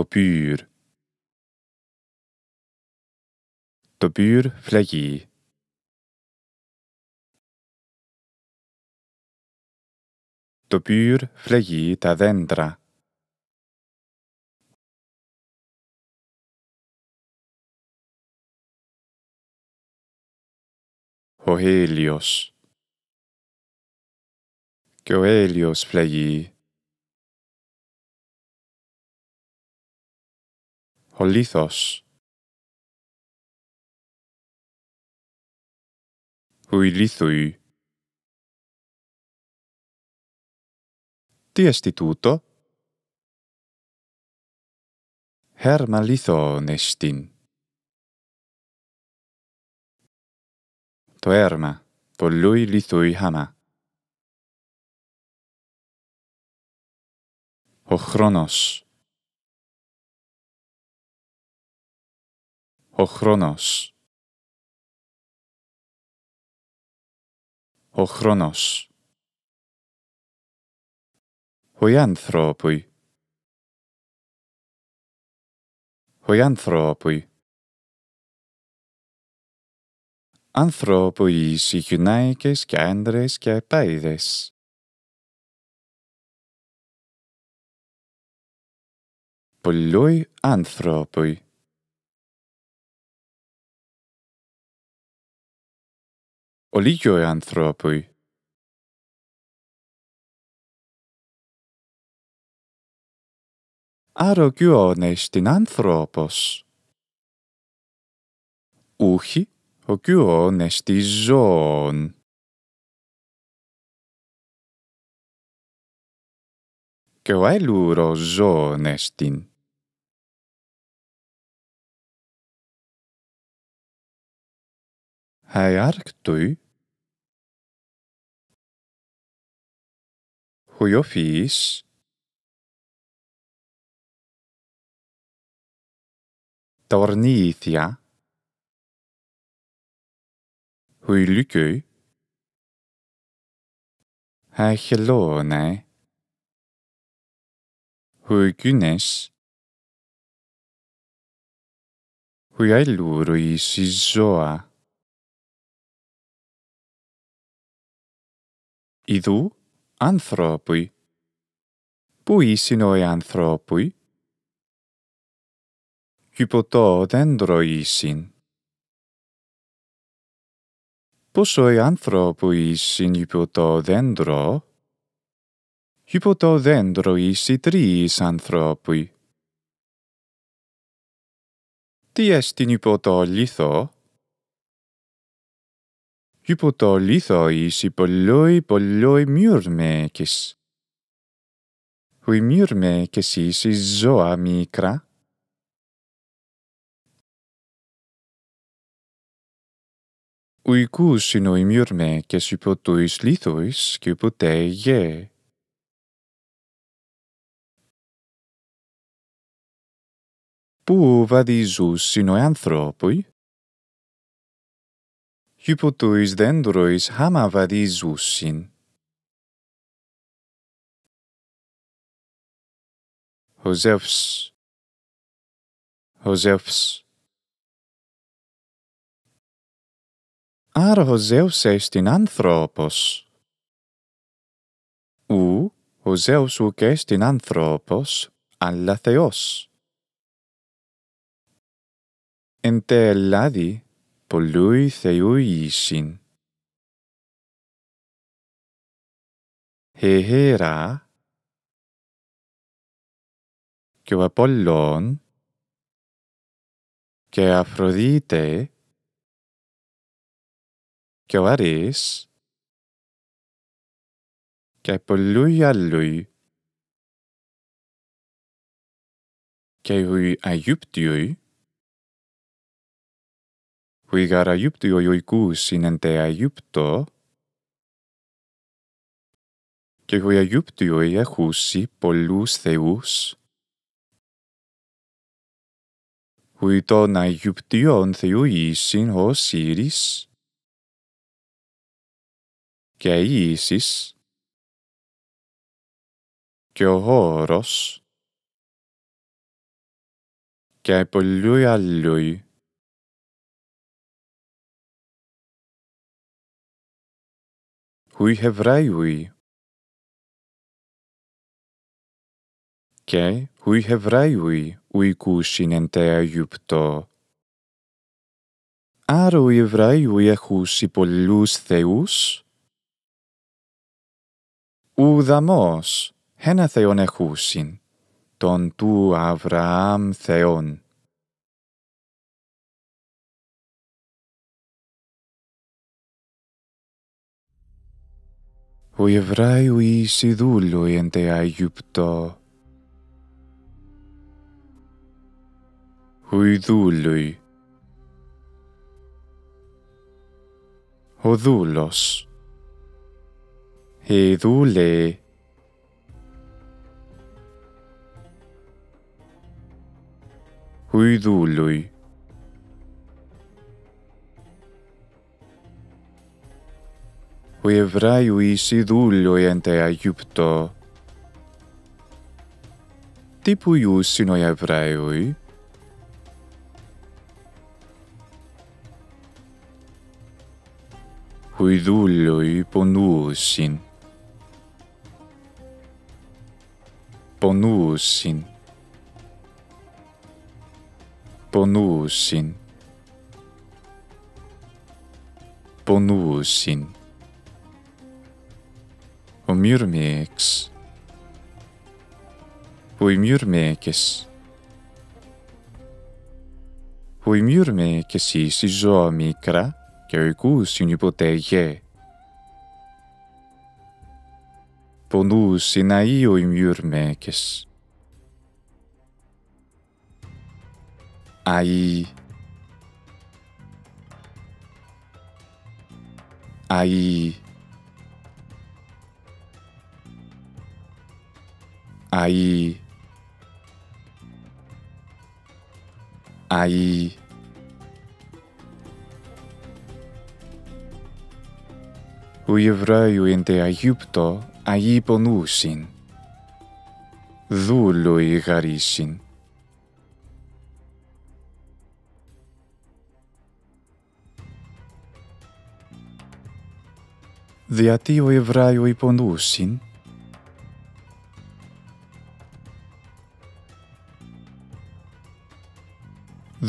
το πύρ Το πύρ φλαγεί. Το πύρ φλαγεί τα δέντρα. Ο Έλιος. Και ο Έλιος φλαγεί. Ο λίθος. Ουι λίθουι. Τι εστί τούτο? Χέρμα λίθον εστίν. Το έρμα. Πολλούι λίθουι χάμα. Ο χρόνος. Ο χρόνος. Ο χρόνος. Οι άνθρωποι. Οι άνθρωποι. Άνθρωποι είσαι και άντρες και παίδες. Πολλοί άνθρωποι. ολίγιο οι άνθρωποι αρρωγιώνες την άνθρωπος. Ούχι, ο κοιώνες τη ζώων. Και ο αιλούρος ζώων εστιν. Hei arctui. Hui ofis. Tornithia. Hui lycui. Hei chelone. Hui gynes. Hui ailurui sizoa. Ιδού άνθρωποι. Πού ήσουν οι άνθρωποι? Κυποτό δέντρο ήσουν. Πόσο οι άνθρωποι ήσουν υποτό δέντρο? Υποτό δέντρο ήσουν τρεις άνθρωποι. Τι έστειν υποτό λίθο? Υπό το λίθο είσαι πολύ πολύ μυρμέκης. Οι μυρμέκες είσαι ζώα μικρά. Οι κούς είναι οι μυρμέκες υπό τους λίθους και υπό γε. Πού βαδίζουν οι άνθρωποι? Hypo tois dendrois hama vadis ussin. Josephs. Josephs. Άρα ο Ζέους έστειν άνθρωπος. Ου, ο και ουκ έστειν άνθρωπος, αλλά Θεός. Εν τε πολλούι θεούι ίσιν. Χεχέρα και ο Απολλών και Αφροδίτε και ο Αρής και πολλούι αλλούι και ο γιούπτου είναι συνεντέα γιούπτο και ο ιοι έχουσι πολλούς θεούς. τόν αγιούπτιον θεού ίσιν ο ήρης και ίσις και ο χώρος και πολλοί αλλού. Οι Εβραίοι Και οι Εβραίοι οίκουσιν εν τέ Αιγύπτο. Άρα οι Εβραίοι έχουσι πολλούς θεούς. Ουδαμός ένα θεόν έχουσιν, τον του Αβραάμ θεόν. Ο Εβράιοι σιδούλοι εν τε Αιγυπτό. Οι δούλοι. Ο δούλος. Οι ε, δούλοι. Οι δούλοι. Οι Εβραίοι σιδούλιοεντε Αιγύπτο. Τι που ιούς είναι οι Εβραίοι. Οι δούλοι πονούσιν. Πονούσιν. Πονούσιν. Πονούσιν. Buyurmayaks. Buyurmayaks. Buyurme Οι εσείς η ζώα μικρά και ο οικούς συνυποτέγε. Πονούς είναι οι οιμιούρμεκες. Αΐ Αΐ Αι, αι, Ο Εβραίοι εν τε αι αγί δούλο Δούλοι γαρίσιν. Διατί ο Εβραίοι πονούσιν,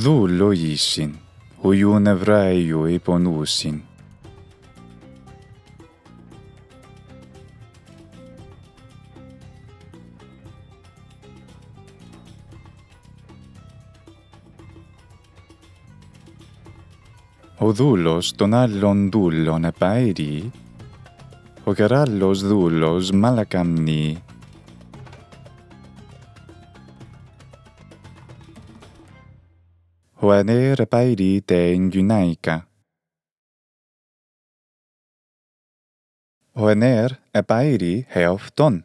δου λόγισιν, ουιούν ευράιου υπονούσιν. Ο δούλος των άλλων δούλων επαίρει, ο καράλλος δούλος μαλακαμνεί, Waner, beiri te unai ka. epairi e beiri he ofton.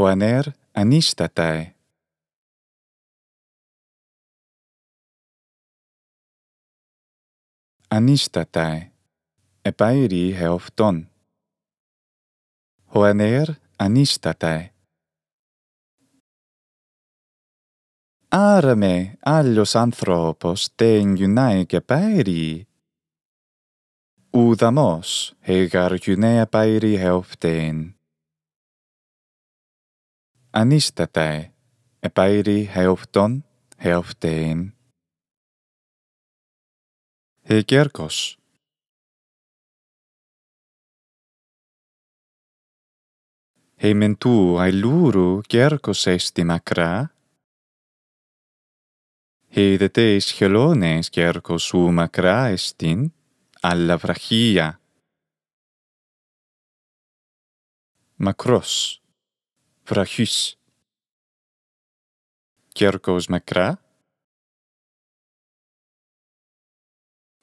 Waner, anish tatae. Anish tatae, e Άρα με άλλος άνθρωπος δεν γιουνάει και πάρει. Ουδαμός, εγαρ γιουνέα πάρει χεόφτεν. ἀνίστατα επάρει χεόφτον, χεόφτεν. Εγκέρκος Εμεν του αιλούρου κέρκος έστι μακρά, εις χελώνες και ού μακρά εστίν, αλλά βραχία. Μακρός, βραχής. Κέρκος μακρά.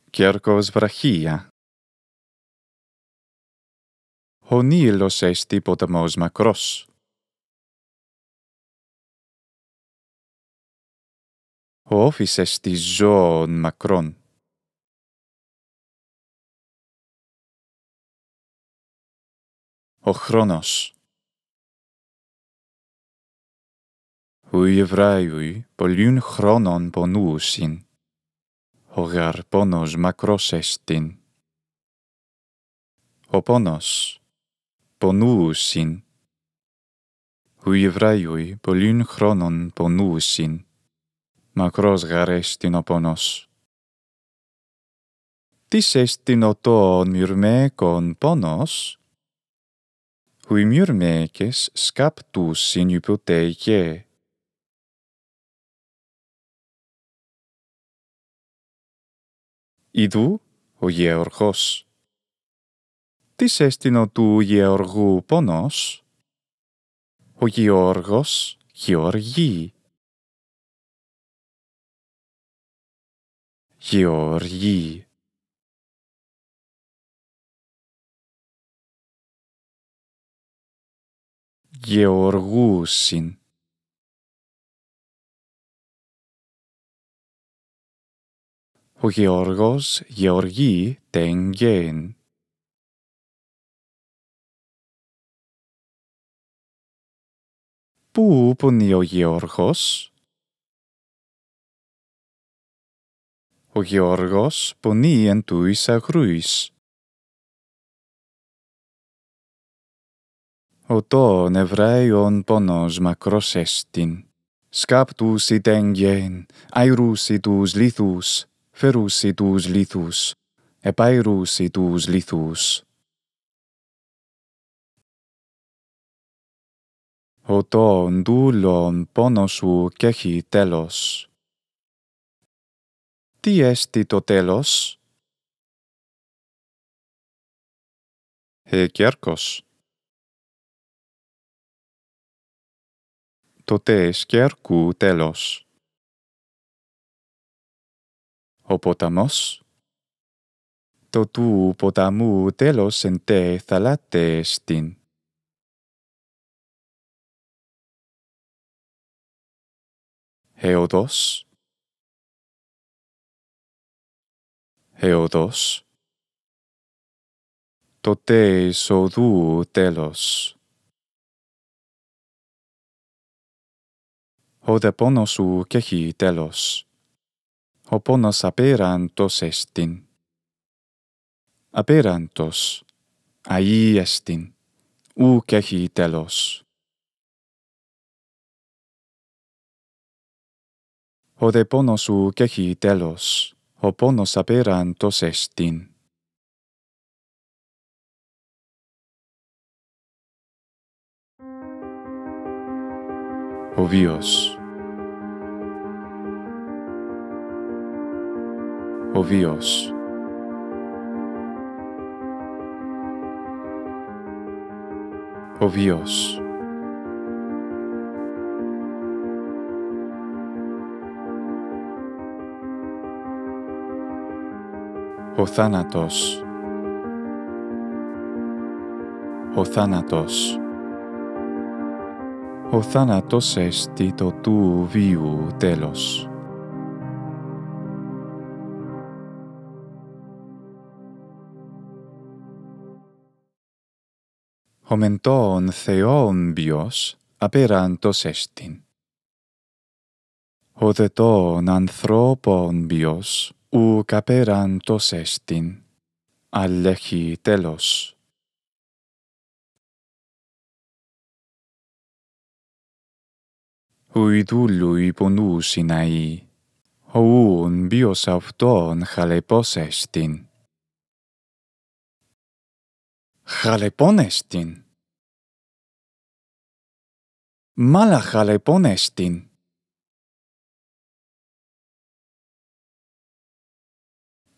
Κέρκος βραχία. Ο Νίλος εστί ποταμός μακρός. Hoofis esti zoon Macron. Ochronos. Hui evraiui poliun chronon ponuusin. Hogar ponos Macros estin. Ho ponos. Ponuusin. Hui evraiui poliun chronon ponuusin. Ponuusin. μακρός γαρές την ο πόνος. Τις εστινωτών μυρμέκον πόνος, οι μυρμέκες σκάπτους συνυποτέικε. Ιδού ο Γεωργός. Τις του Γεωργού πόνος, ο Γεώργος γεωργεί. Γεωργή Γεωργούσιν Ο Γεωργός Γεωργή, τεν γέν. Πού πούνει ο Γεωργός? Ο Γεώργος πονεί εν του Ο Οτό νευραίων πόνος μακρός έστιν. Σκάπτουσι τέν γέν, τους λίθους, φερούσι τους λίθους, επαίρουσι τους λίθους. Οτόν δούλον πόνος σου κέχει τέλος. ti esti to telos? He kerkos. To tes kerku telos. O potamos? To potamu telos en te thalate Heodos? Heodos. Toteis o duu telos. Ho deponos u cehi telos. Ho ponos aperantos estin. Aperantos, ai estin, u cehi telos. Ho deponos u cehi telos. opono saperan tosestin. Oh Dios, oh Dios, oh Ο θάνατος. Ο θάνατος. Ο θάνατος εστί το του βίου τέλος. Ο μεντών θεόν βιος απεράντος εστίν. Ο τόν ανθρώπων βιος U caperantos estin, al lehi telos. Uidului punus in ae, uun bios afton chalepos estin. Chalepones tin. Mala chalepones tin.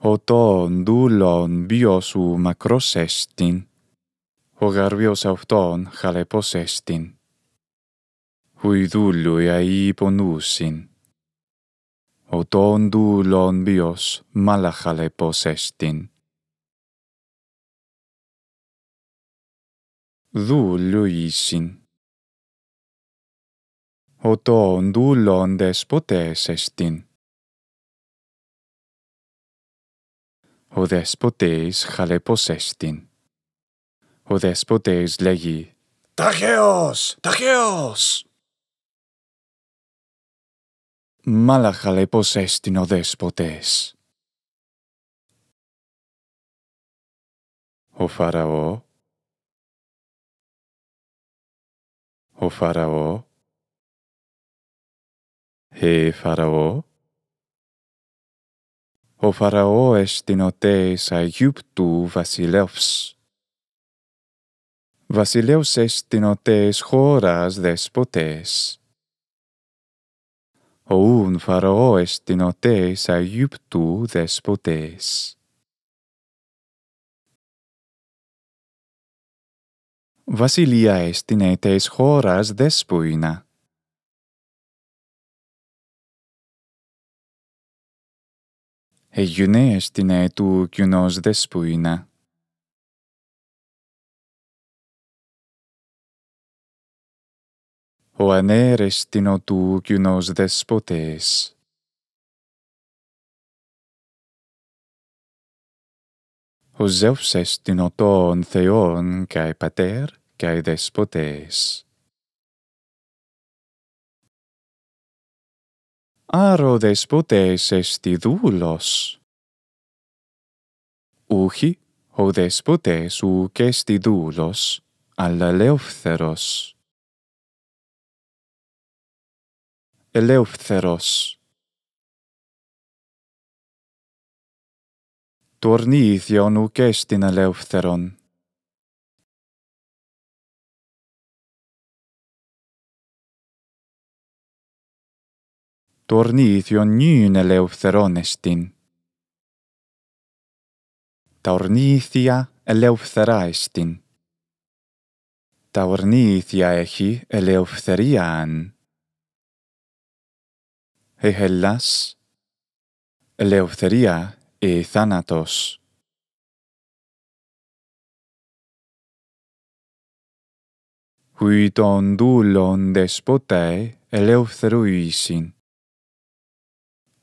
οτό δούλον βιο σου μακρός έστιν, ο γαρβιος αυτον χαλεπος έστιν, οι δούλοι αί υπονούσιν, οτό δούλον βιος μάλα χαλεπος έστιν. Δούλοι ίσιν, οτό δούλον δεσποτές έστιν, Ο Δεσποτέης χαλεπόσεστην. Ο Δεσποτέης λέγει Τάχεος, Τάχεος. Μάλα χαλεπόσεστην ο δέσποτες. Ο Φαραώ Ο Φαραώ Ε Φαραώ ο Φαραώ την οτέης Αιγύπτου βασιλεύς. Βασιλεύς την οτές χώρας δεσποτές. Οούν Φαραώες την οτέης Αιγύπτου δεσποτές. Βασιλεία την ετές χώρας δεσποίνα. Εγιουνέες την αιτού κοινός δεσπούινα. Ο ανέρες την οτού κοινός δεσποτές. Ο Ζεύσες την οτών θεών καί πατέρ καί δεσποτές. Arro despotēs esti dūlos? Uchi, o despotēs uc esti dūlos, all'eleuphtheros. Eleuphtheros. Tuornīthion uc estin eleuphtheron. το ορνήθιον νύν ελευθερώνεστην. Τα ορνήθια ελευθεράεστην. Τα ορνήθια έχει ελευθερίαν. Εχελάς, ελευθερία ει θάνατος. Χουιτον δούλον δεσποτέ ελευθερούισιν.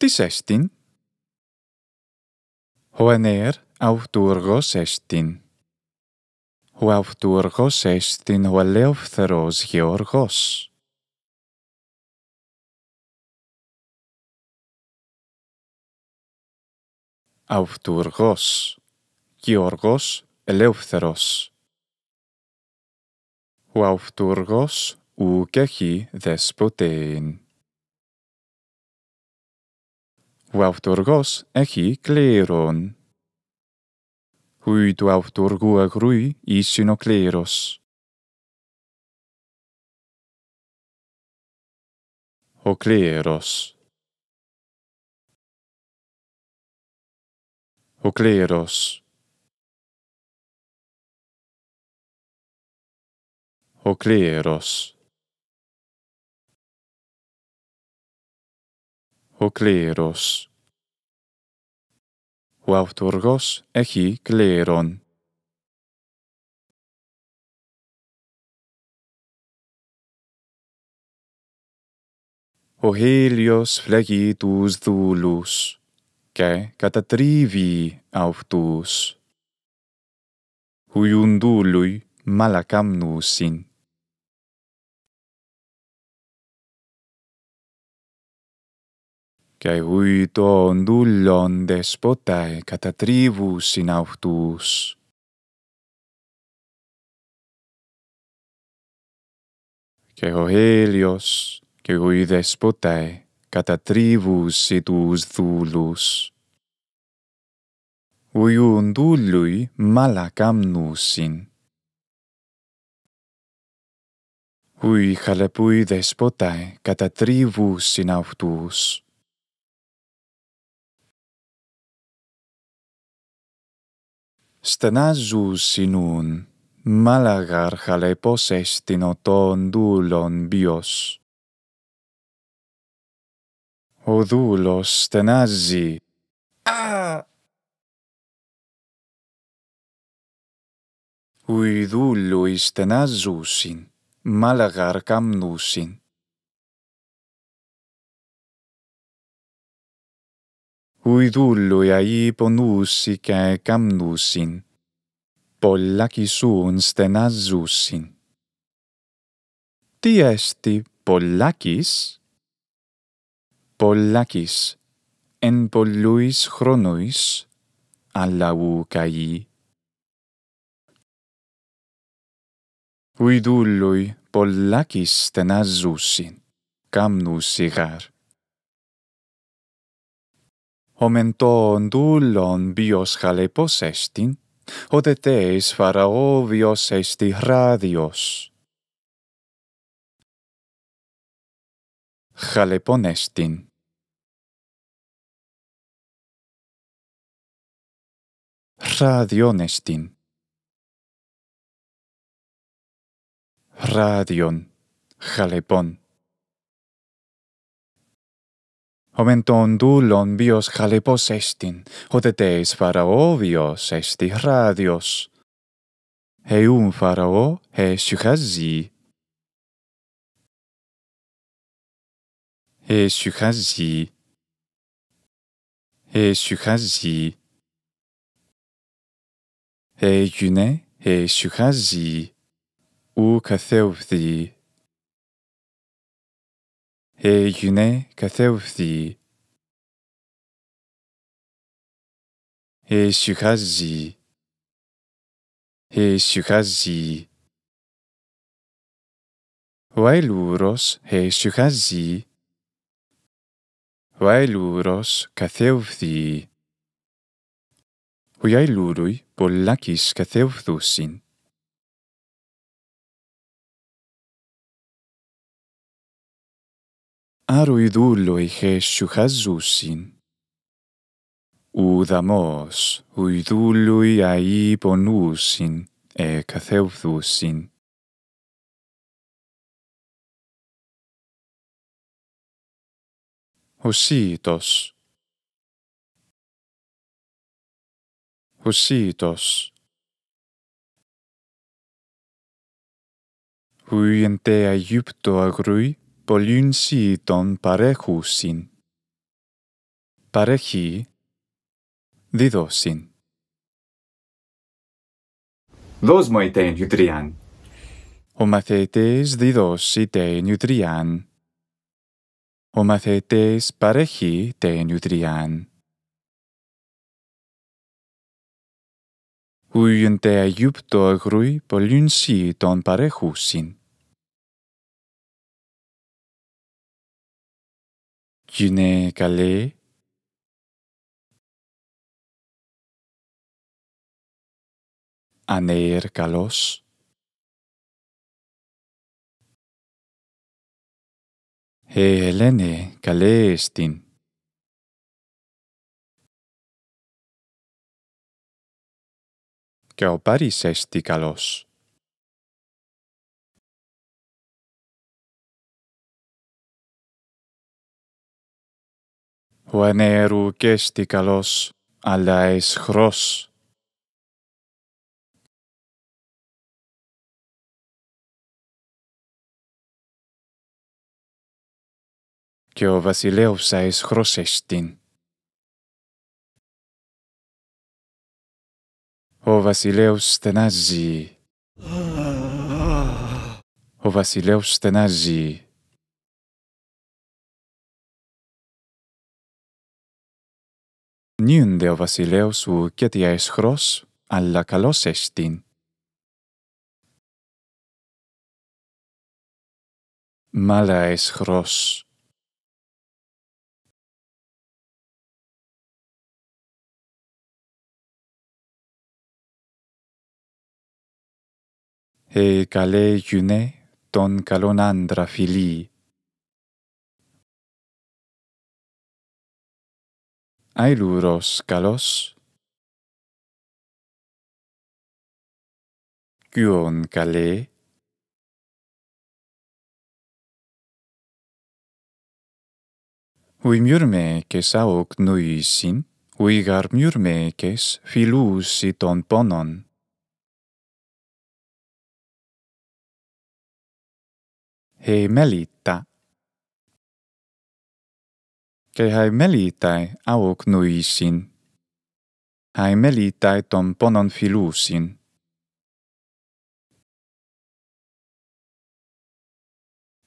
της έστιν. Ο er αυτούργος έστιν. Ο αυτούργος έστιν ο ελεύθερος γεωργός. Αυτούργος, Γεωργός Ελεύθερος. Ο Αυτούργος ουκ έχει δεσποτέν. Vauturgos echi cleron. Hui tu vauturgua grui isino cleros. O cleros. O cleros. O cleros. O cleros. O kleros. O autorgos echi kleron. O helios flegi tus dhoulus cae catatrivii autous hui un dhoului και γουητών δούλων δεσπόται κατά τρίβους συναυτούς. Και ο έλιος και γουη δεσπόται κατά τρίβους τους δούλους. ουν δούλοι μαλακάμνουσιν. Ουι χαλεπούι δεσπόται κατά τρίβους συναυτούς. Στενά ζούσινουν, μάλαγαρ χαλεπόσες έστεινο οτών δούλων ποιος. Ο δούλος στενάζει. Α! Οι δούλοι στενάζουσιν, μάλαγαρ καμνούσιν. ui dullui a i ponusi che camnusin, pollaci suun Ti esti pollacis? Pollacis, en polluis chronuis, alla u caii. Ui dullui pollacis stenazusin, camnusigar ομεντόν δούλον bios χαλεπος εστιν, ο δε τέης φαραώ βιος εστι Radion Χαλεπον εστιν. Χράδιον Ομεν των δούλων βιος χαλεπός εστιν, οτε τες φαραώβιος εστι ράδιος. Εύν φαραώ εσυχαζεί. Εσυχαζεί. Εσυχαζεί. Έγινε εσυχαζεί. Ου καθεύθυ. he yune katheusi. He shukazi. He shukazi. Vailuros he shukazi. Vailuros katheusi. Vailurui bollakis katheususin. άρου η ηχέσου χαζούσιν. Ουδαμός, ουδούλου αή πονούσιν, εκαθευδούσιν. Ο ουσίτος, Ο Σύητος Ου εν τε αγρούι, πολλήν των παρέχουσιν. Παρέχει δίδωσιν. Δώσ' μου είτε νιουτριάν. Ο μαθητής δίδος είτε νιουτριάν. Ο μαθητής παρέχει τε νιουτριάν. Ουγεν τε αγιούπτο αγρούι παρέχουσιν. Güney καλέ, Ανέιρ Καλός Ε, Ελένη, καλέ στην. Και ο Πάρης έστη καλός. ο ανέρου και καλός, αλλά εσχρός. και ο βασιλεύσα εσχρός εστίν. Ο βασιλεύς στενάζει. Ο βασιλεύς στενάζει. νυν δε ο βασιλέος σου και τι αισχρό, αλλά καλός εστίν. Μάλα εσχρός. Ε, καλέ γιουνέ, τον καλόν άντρα φιλί, aeluros calos? Cion calé? Hui miurme ces auc nuisin, hui gar miurme ces ponon. He melita ke hae melitae auk nuisin. Hae melitae ton ponon filusin.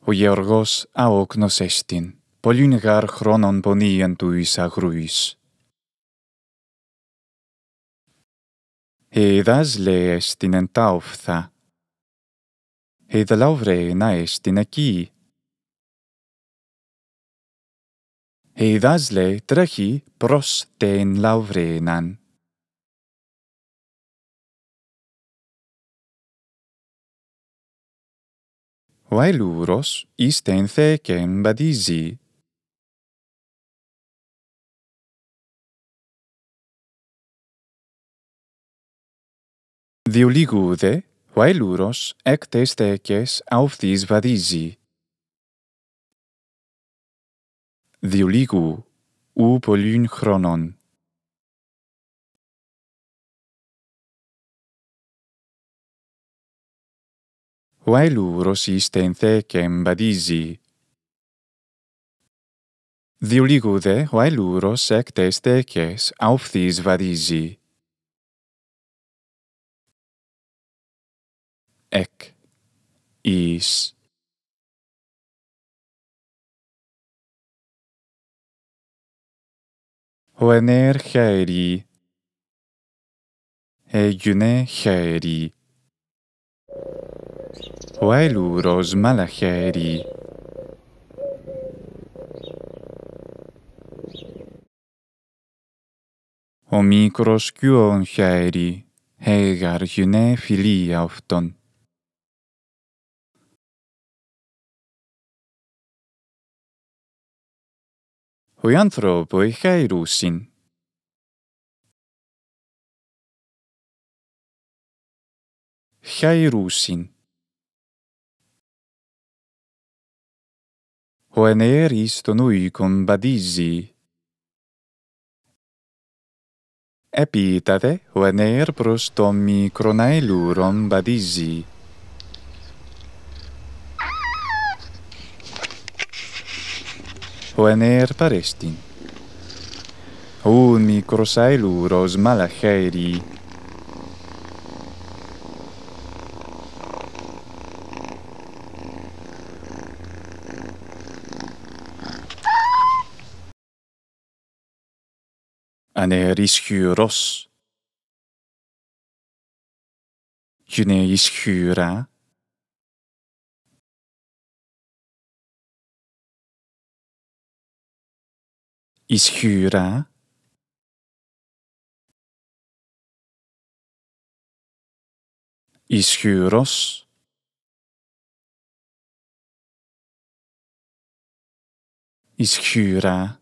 Ho Georgos auk nos estin, polin gar chronon ponien tuis agruis. He edas le estin en taufza. He da lauvreina estin aki, he vasle trechi pros ten laurenan. Vae luros isten thecem badisi, Διολίγουδε, βαϊλούρος, εκ τες τέκες αυθείς violigu u polyn chronon. Waelu rosi stenthe kem badisi. Diuligu de waelu ros ec aufthis vadisi. Ec. Is. ο ενέρ έγινε χαίρι. Ο αελούρος μαλαχερι, ο μικρός κιόν χαίρι, έγινε φιλία αυτόν. Oyantoro oheiirusin. Kheirusin. Waneer is tonui kon badisi. Api tate waneer prosto mikronailu ron badisi. poener parestin. Un mi crosai luros malacheri. Aneris hyros. Cune ischyra. Cune iscura iscuros iscura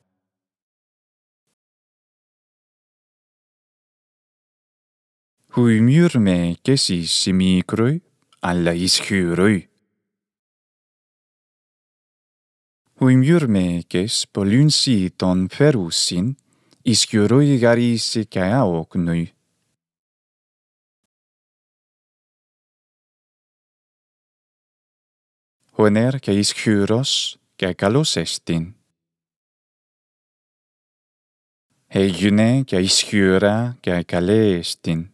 hui murme quesi semigrau alla iscuri hui myrme eces polunsi ton ferusin, iskiurui garisi isi kaya ok nui. Hoener ke iskiuros ke kalos estin. He gyne ke iskiura ke kale estin.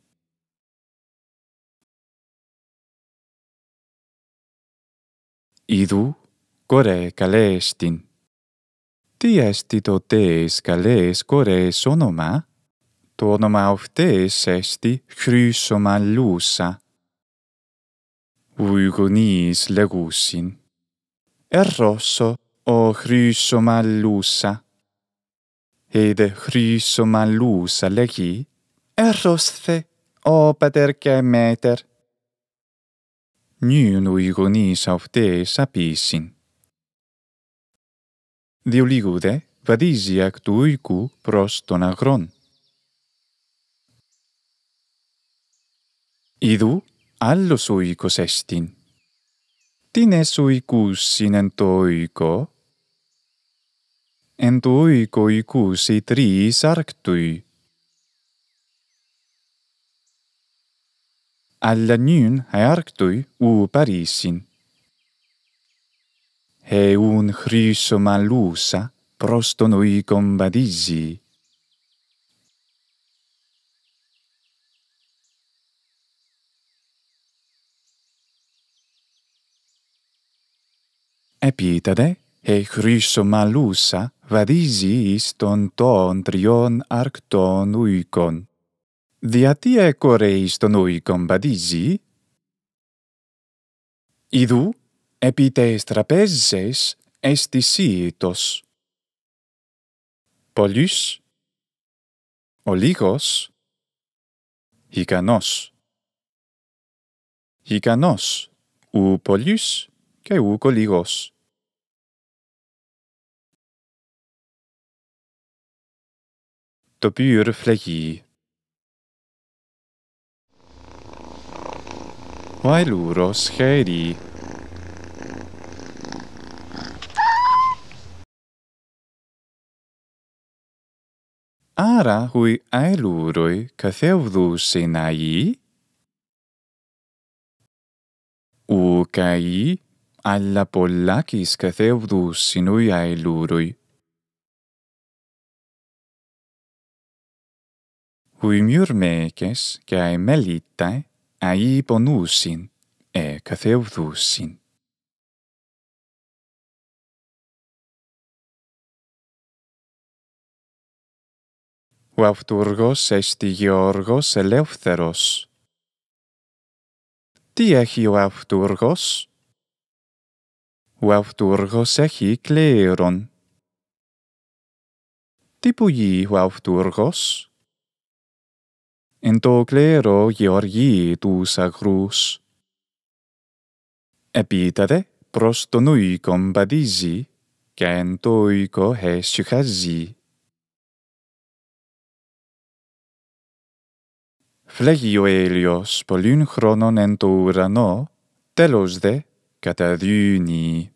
Idu Κόρε καλές Τι έστι το τες καλές κόρες όνομα. Το όνομα αυτές έστι χρυσομαλλουσα Ο γονείς λεγούσιν. Ερώσο ο χρυσομαλούσα. Είδε λούσα λέγει. Ερώσθε ο πατέρ και μέτερ. Νιούν οι αυτές απίσιν. de oligoude vadisiac tuicu pros ton agron. Idu allos uicos estin. Tines uicus sin en tu uico? En tu arctui. Alla nyn hae arctui u parisin e un chrysum alusa prosto noi combadisi. Epitade, e chrysum alusa vadisi iston ton trion arcton uicon. Dia tie core iston uicon vadisi? Idu, epi te strapeses Polius, oligos, hikanos. Hikanos, u polius, kai u koligos. Topyr flegi. Vai luros heri. Vai ara hui aeluroi ca theu dhu sena ii? U ca alla pollacis ca theu dhu sinui aeluroi. Hui miur meces ca e melitae a ii e ca theu ο αυτούργος εστι Γεώργος ελεύθερος. Τι έχει ο αυτούργος? Ο αυτούργος έχει κλέρων. Τι γι' ο αυτούργος? Εν το κλήρο γεωργεί τους αγρούς. Επίτατε προς τον οίκον μπαδίζει και εν το οίκο εσυχαζεί. Φλέγει ο ήλιος πολλήν χρόνων εν το ουρανό, τέλος δε καταδύνει.